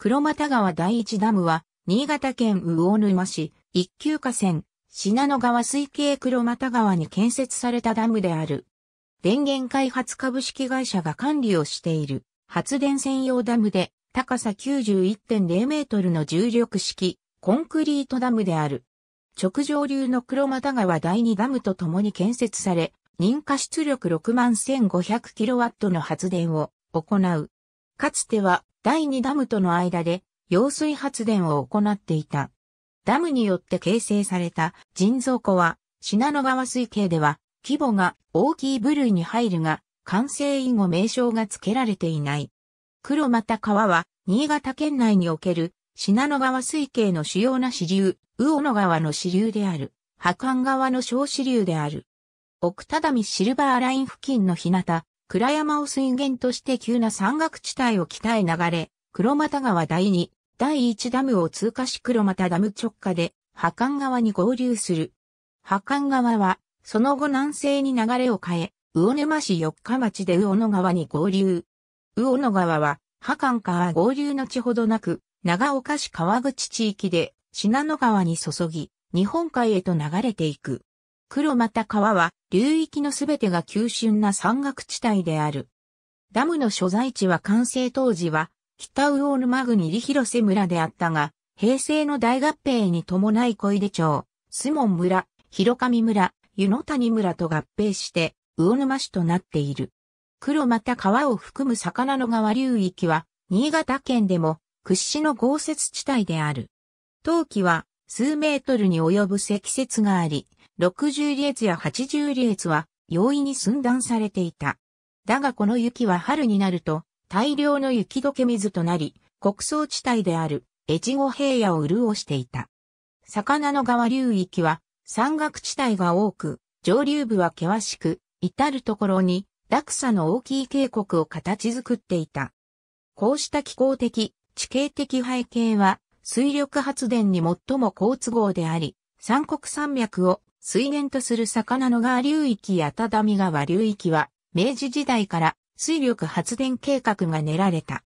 黒俣川第一ダムは、新潟県魚沼市、一級河川、信濃川水系黒俣川に建設されたダムである。電源開発株式会社が管理をしている発電専用ダムで高さ91.0メートルの重力式コンクリートダムである。直上流の黒俣川第二ダムと共に建設され、認可出力6万1500キロワットの発電を行う。かつては第2ダムとの間で揚水発電を行っていた。ダムによって形成された人造湖は、品野川水系では規模が大きい部類に入るが、完成以後名称が付けられていない。黒また川は、新潟県内における品野川水系の主要な支流、魚野川の支流である、白漢川の小支流である。奥只見シルバーライン付近の日向、倉山を水源として急な山岳地帯を北へ流れ、黒又川第二、第一ダムを通過し黒又ダム直下で、破寒川に合流する。破寒川は、その後南西に流れを変え、魚沼市四日町で魚野川に合流。魚野川は、破寒川合流の地ほどなく、長岡市川口地域で、信濃川に注ぎ、日本海へと流れていく。黒又川は流域のすべてが急峻な山岳地帯である。ダムの所在地は完成当時は北魚沼国利広瀬村であったが、平成の大合併に伴い小出町、須門村、広上村、湯の谷村と合併して魚沼市となっている。黒又川を含む魚の川流域は、新潟県でも屈指の豪雪地帯である。冬季は数メートルに及ぶ積雪があり、60列や80列は容易に寸断されていた。だがこの雪は春になると大量の雪解け水となり、国葬地帯である越後平野を潤していた。魚の川流域は山岳地帯が多く、上流部は険しく、至るところに落差の大きい渓谷を形作っていた。こうした気候的、地形的背景は水力発電に最も好都合であり、三国山脈を水源とする魚の川流域や只見川流域は、明治時代から水力発電計画が練られた。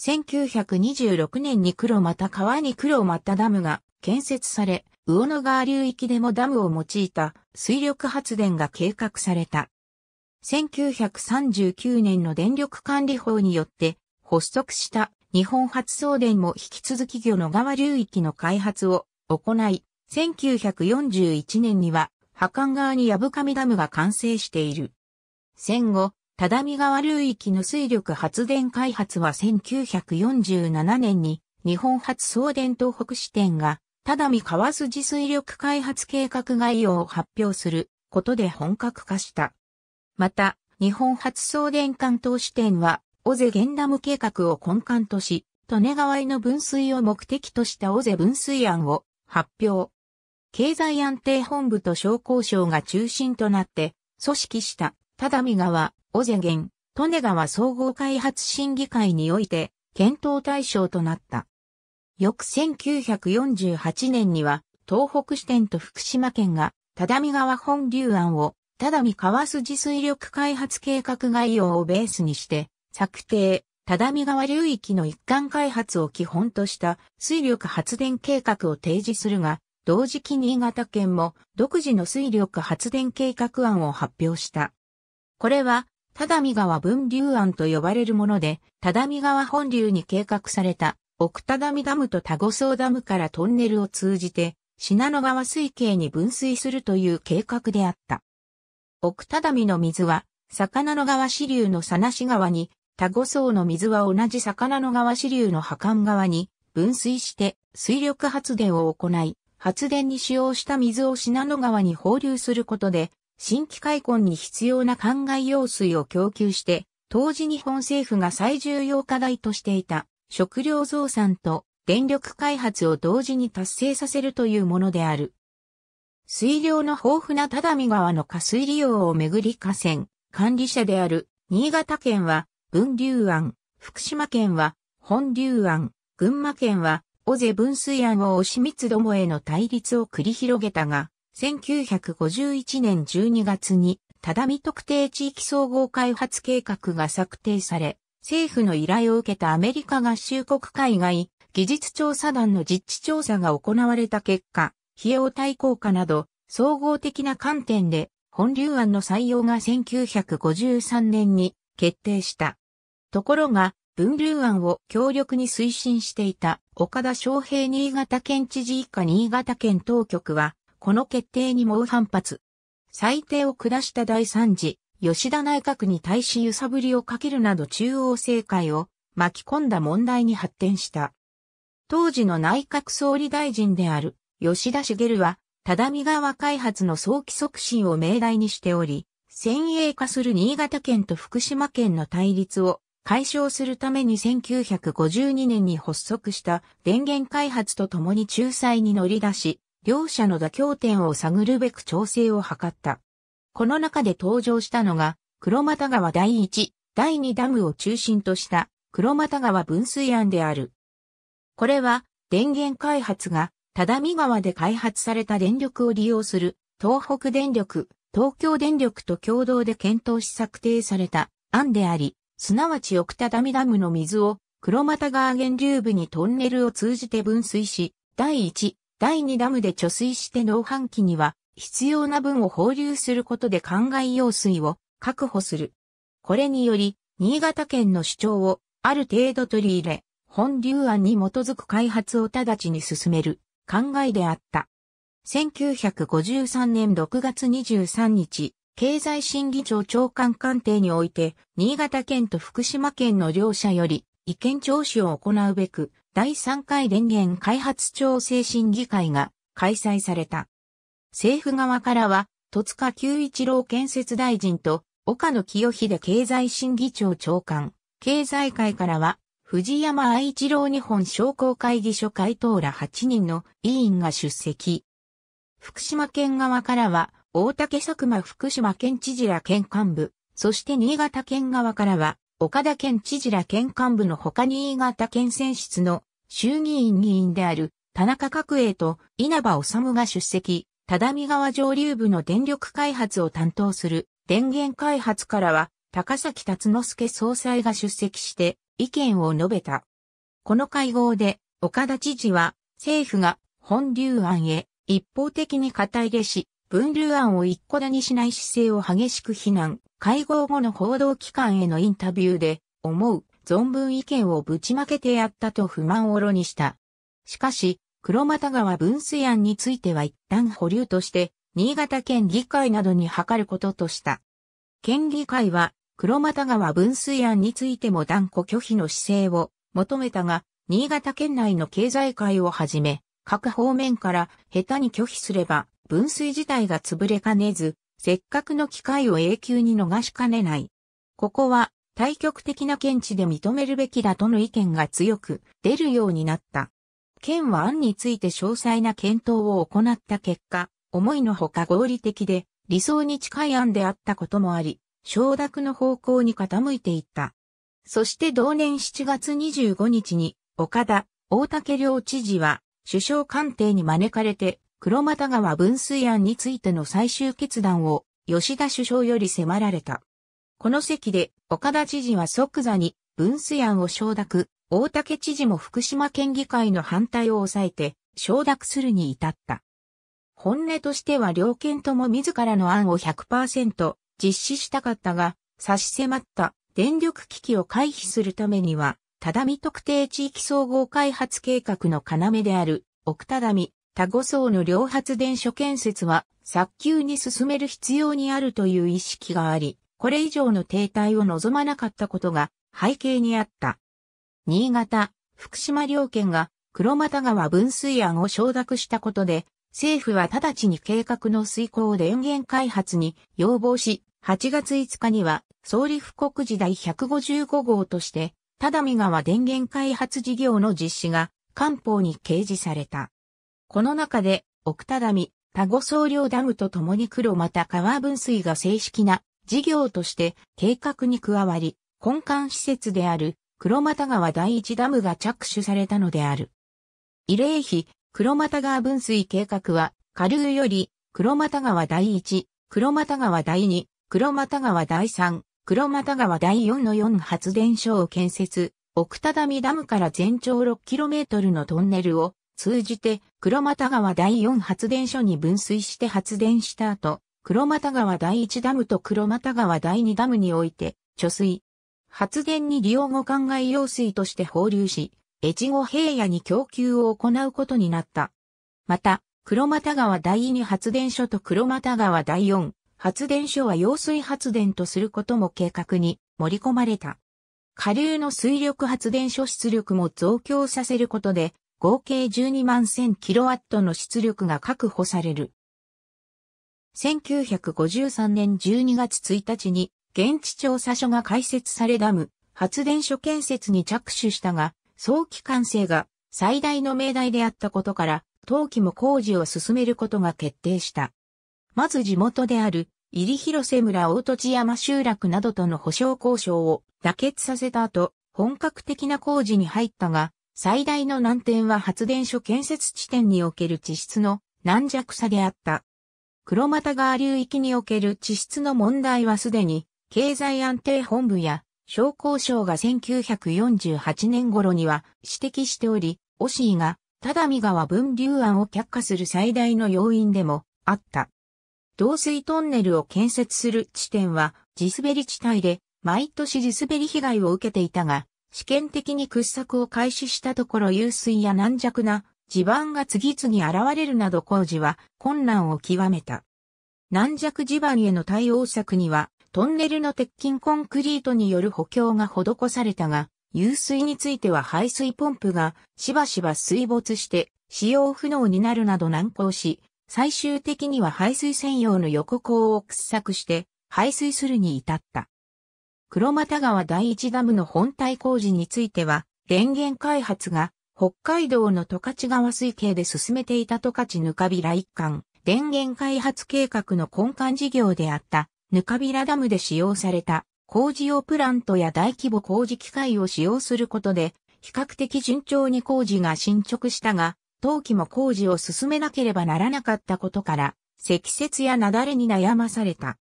1926年に黒又川に黒又ダムが建設され、魚の川流域でもダムを用いた水力発電が計画された。1939年の電力管理法によって発足した日本発送電も引き続き魚の川流域の開発を行い、1941年には、波間川にヤブカミダムが完成している。戦後、只見川流域の水力発電開発は1947年に日本初送電東北支店が只見川筋水力開発計画概要を発表することで本格化した。また、日本初送電関東支店は尾瀬源ダム計画を根幹とし、利根川への分水を目的とした尾瀬分水案を発表。経済安定本部と商工省が中心となって、組織した、只見川、尾瀬源、利根川総合開発審議会において、検討対象となった。翌1948年には、東北支店と福島県が、只見川本流案を、只見川筋水力開発計画概要をベースにして、策定、只見川流域の一貫開発を基本とした水力発電計画を提示するが、同時期新潟県も独自の水力発電計画案を発表した。これは、只見川分流案と呼ばれるもので、只見川本流に計画された奥只見ダムと田後総ダムからトンネルを通じて、信濃川水系に分水するという計画であった。奥只見の水は、魚の川支流の佐梨川に、田後ウの水は同じ魚の川支流の破綻川に分水して水力発電を行い、発電に使用した水を信濃川に放流することで、新規開墾に必要な灌漑用水を供給して、当時日本政府が最重要課題としていた食料増産と電力開発を同時に達成させるというものである。水量の豊富な只見川の下水利用をめぐり河川、管理者である新潟県は分流案、福島県は本流案、群馬県は尾瀬分水案を押し密どもへの対立を繰り広げたが、1951年12月に、只見特定地域総合開発計画が策定され、政府の依頼を受けたアメリカ合衆国海外技術調査団の実地調査が行われた結果、費用対効果など総合的な観点で本流案の採用が1953年に決定した。ところが、分流案を強力に推進していた岡田昌平新潟県知事以下新潟県当局は、この決定に猛反発。裁定を下した第3次、吉田内閣に対し揺さぶりをかけるなど中央政界を巻き込んだ問題に発展した。当時の内閣総理大臣である吉田茂は、只見川開発の早期促進を命題にしており、先鋭化する新潟県と福島県の対立を解消するために1952年に発足した電源開発とともに仲裁に乗り出し、両者の妥協点を探るべく調整を図った。この中で登場したのが、黒俣川第1、第2ダムを中心とした黒俣川分水案である。これは電源開発が只見川で開発された電力を利用する東北電力、東京電力と共同で検討し策定された案であり、すなわち奥多ダミダムの水を、黒又川源流部にトンネルを通じて分水し、第1、第2ダムで貯水して農繁期には、必要な分を放流することで灌漑用水を確保する。これにより、新潟県の主張をある程度取り入れ、本流案に基づく開発を直ちに進める考えであった。1953年6月23日、経済審議庁長官官邸において、新潟県と福島県の両者より意見聴取を行うべく、第3回電源開発調整審議会が開催された。政府側からは、戸塚久一郎建設大臣と、岡野清秀経済審議庁長官、経済界からは、藤山愛一郎日本商工会議所会頭ら8人の委員が出席。福島県側からは、大竹佐久間福島県知事ら県幹部、そして新潟県側からは、岡田県知事ら県幹部の他新潟県選出の衆議院議員である田中角栄と稲葉治が出席、只見川上流部の電力開発を担当する電源開発からは高崎達之助総裁が出席して意見を述べた。この会合で岡田知事は政府が本流案へ一方的に肩入れし分流案を一個だにしない姿勢を激しく非難、会合後の報道機関へのインタビューで、思う、存分意見をぶちまけてやったと不満を露にした。しかし、黒又川分水案については一旦保留として、新潟県議会などに諮ることとした。県議会は、黒又川分水案についても断固拒否の姿勢を求めたが、新潟県内の経済界をはじめ、各方面から下手に拒否すれば分水自体が潰れかねず、せっかくの機会を永久に逃しかねない。ここは、対極的な見地で認めるべきだとの意見が強く出るようになった。県は案について詳細な検討を行った結果、思いのほか合理的で理想に近い案であったこともあり、承諾の方向に傾いていった。そして同年7月25日に、岡田、大竹両知事は、首相官邸に招かれて、黒又川分水案についての最終決断を吉田首相より迫られた。この席で岡田知事は即座に分水案を承諾、大竹知事も福島県議会の反対を抑えて承諾するに至った。本音としては両県とも自らの案を100%実施したかったが、差し迫った電力危機を回避するためには、只見特定地域総合開発計画の要である奥只見多5層の両発電所建設は早急に進める必要にあるという意識があり、これ以上の停滞を望まなかったことが背景にあった。新潟、福島両県が黒又川分水案を承諾したことで、政府は直ちに計画の遂行を電源開発に要望し、8月5日には総理布告時代155号として、只見川電源開発事業の実施が官報に掲示された。この中で、奥多ダミ、田子総領ダムと共に黒また川分水が正式な事業として計画に加わり、根幹施設である黒又川第一ダムが着手されたのである。慰霊碑、黒又川分水計画は、下流より、黒又川第一、黒又川第二、黒又川第三、黒又川第四の四発電所を建設、奥多ダミダムから全長 6km のトンネルを通じて黒又川第4発電所に分水して発電した後、黒又川第1ダムと黒又川第2ダムにおいて、貯水。発電に利用後灌漑用水として放流し、越後平野に供給を行うことになった。また、黒又川第2発電所と黒又川第4発電所は用水発電とすることも計画に盛り込まれた。下流の水力発電所出力も増強させることで、合計12万 1000kW の出力が確保される。1953年12月1日に現地調査所が開設されダム発電所建設に着手したが、早期完成が最大の命題であったことから、当期も工事を進めることが決定した。まず地元である、入広瀬村大土地山集落などとの保証交渉を妥結させた後、本格的な工事に入ったが、最大の難点は発電所建設地点における地質の軟弱さであった。黒又川流域における地質の問題はすでに、経済安定本部や商工省が1948年頃には指摘しており、オシーが、ただ見川分流案を却下する最大の要因でもあった。導水トンネルを建設する地点は地滑り地帯で、毎年地滑り被害を受けていたが、試験的に掘削を開始したところ湧水や軟弱な地盤が次々現れるなど工事は困難を極めた。軟弱地盤への対応策には、トンネルの鉄筋コンクリートによる補強が施されたが、湧水については排水ポンプがしばしば水没して使用不能になるなど難航し、最終的には排水専用の横口を掘削して排水するに至った。黒俣川第一ダムの本体工事については、電源開発が北海道の十勝川水系で進めていた十勝ぬかびら一貫、電源開発計画の根幹事業であった、ぬかびらダムで使用された工事用プラントや大規模工事機械を使用することで、比較的順調に工事が進捗したが、当期も工事を進めなければならなかったことから、積雪や雪崩に悩まされた。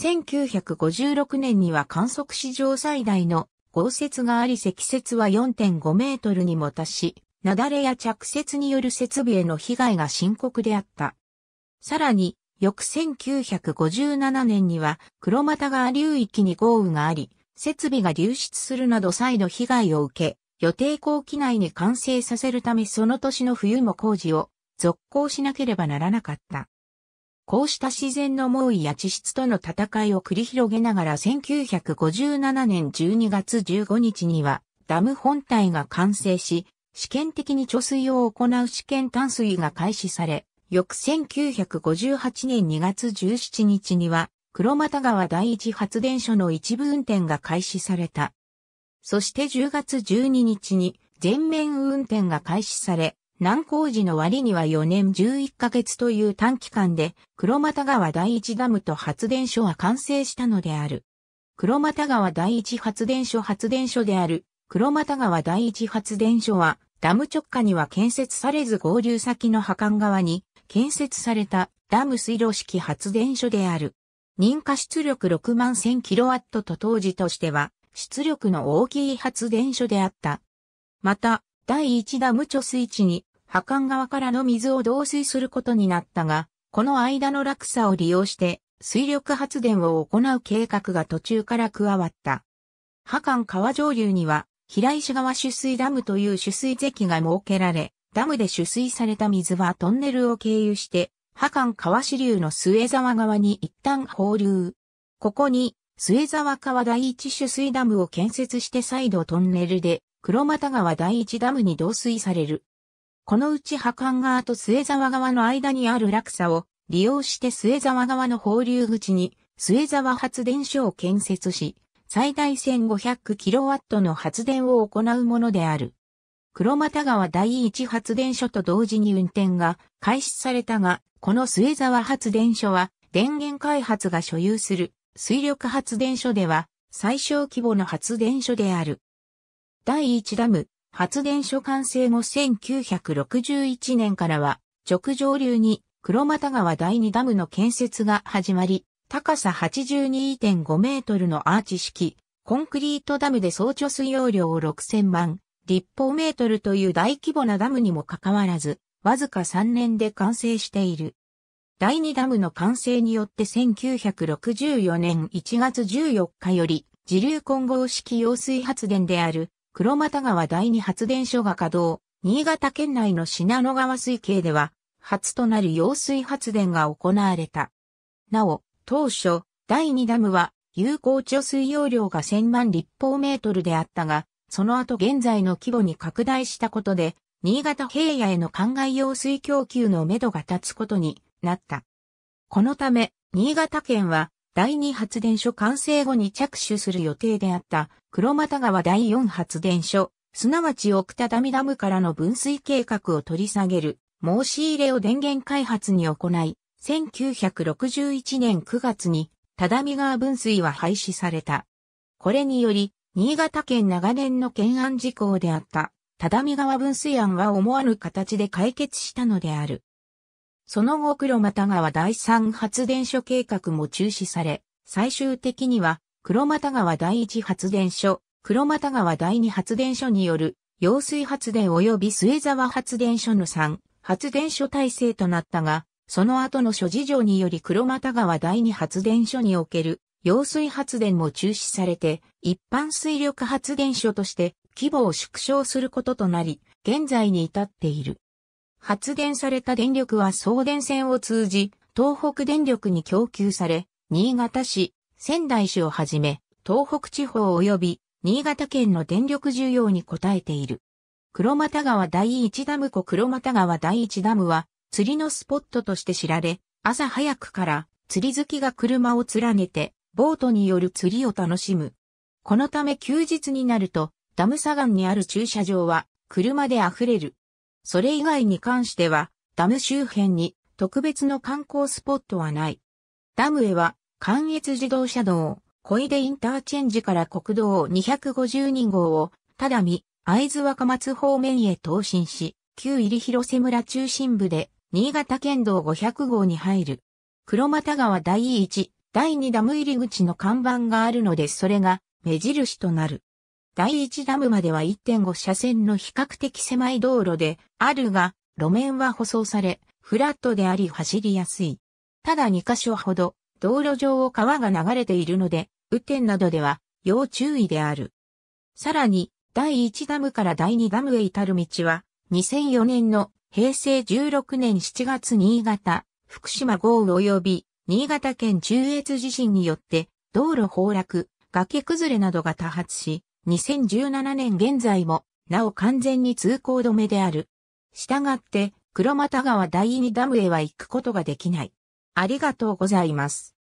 1956年には観測史上最大の豪雪があり積雪は4.5メートルにも達し、雪崩や着雪による設備への被害が深刻であった。さらに、翌1957年には黒股川流域に豪雨があり、設備が流出するなど再度被害を受け、予定後期内に完成させるためその年の冬も工事を続行しなければならなかった。こうした自然の猛威や地質との戦いを繰り広げながら1957年12月15日にはダム本体が完成し、試験的に貯水を行う試験淡水が開始され、翌1958年2月17日には黒俣川第一発電所の一部運転が開始された。そして10月12日に全面運転が開始され、南高寺の割には4年11ヶ月という短期間で、黒又川第一ダムと発電所は完成したのである。黒又川第一発電所発電所である、黒又川第一発電所は、ダム直下には建設されず合流先の破間側に建設されたダム水路式発電所である。認可出力6万 1000kW と当時としては出力の大きい発電所であった。また、第一ダム貯水池に破間川からの水を導水することになったが、この間の落差を利用して水力発電を行う計画が途中から加わった。破間川上流には平石川取水ダムという取水堰が設けられ、ダムで取水された水はトンネルを経由して、破間川支流の末沢川に一旦放流。ここに末沢川第一取水ダムを建設して再度トンネルで黒又川第一ダムに導水される。このうち破綻川と末沢川の間にある落差を利用して末沢川の放流口に末沢発電所を建設し、最大 1500kW の発電を行うものである。黒俣川第一発電所と同時に運転が開始されたが、この末沢発電所は電源開発が所有する水力発電所では最小規模の発電所である。第1ダム、発電所完成後1961年からは、直上流に黒又川第二ダムの建設が始まり、高さ82.5メートルのアーチ式、コンクリートダムで総貯水容量を6000万立方メートルという大規模なダムにもかかわらず、わずか3年で完成している。第二ダムの完成によって1964年1月14日より、自流混合式揚水発電である黒又川第二発電所が稼働、新潟県内の品野川水系では、初となる揚水発電が行われた。なお、当初、第二ダムは、有効貯水容量が1000万立方メートルであったが、その後現在の規模に拡大したことで、新潟平野への灌漑用水供給の目処が立つことになった。このため、新潟県は、第二発電所完成後に着手する予定であった、黒又川第四発電所、すなわち奥畳ダムからの分水計画を取り下げる申し入れを電源開発に行い、1961年9月に田見川分水は廃止された。これにより、新潟県長年の懸案事項であった田見川分水案は思わぬ形で解決したのである。その後黒又川第三発電所計画も中止され、最終的には黒又川第一発電所、黒又川第二発電所による、揚水発電及び末沢発電所の3発電所体制となったが、その後の諸事情により黒又川第二発電所における揚水発電も中止されて、一般水力発電所として規模を縮小することとなり、現在に至っている。発電された電力は送電線を通じ、東北電力に供給され、新潟市、仙台市をはじめ、東北地方及び新潟県の電力需要に応えている。黒又川第一ダム湖黒又川第一ダムは釣りのスポットとして知られ、朝早くから釣り好きが車を連ねてボートによる釣りを楽しむ。このため休日になるとダム左岸にある駐車場は車で溢れる。それ以外に関してはダム周辺に特別の観光スポットはない。ダムへは関越自動車道、小出インターチェンジから国道252号を、ただ見、会津若松方面へ投進し、旧入広瀬村中心部で、新潟県道500号に入る。黒又川第1、第2ダム入り口の看板があるのでそれが目印となる。第1ダムまでは1.5車線の比較的狭い道路であるが、路面は舗装され、フラットであり走りやすい。ただ2箇所ほど道路上を川が流れているので、雨天などでは要注意である。さらに、第1ダムから第2ダムへ至る道は、2004年の平成16年7月新潟、福島豪雨及び新潟県中越地震によって道路崩落、崖崩れなどが多発し、2017年現在もなお完全に通行止めである。したがって、黒又川第2ダムへは行くことができない。ありがとうございます。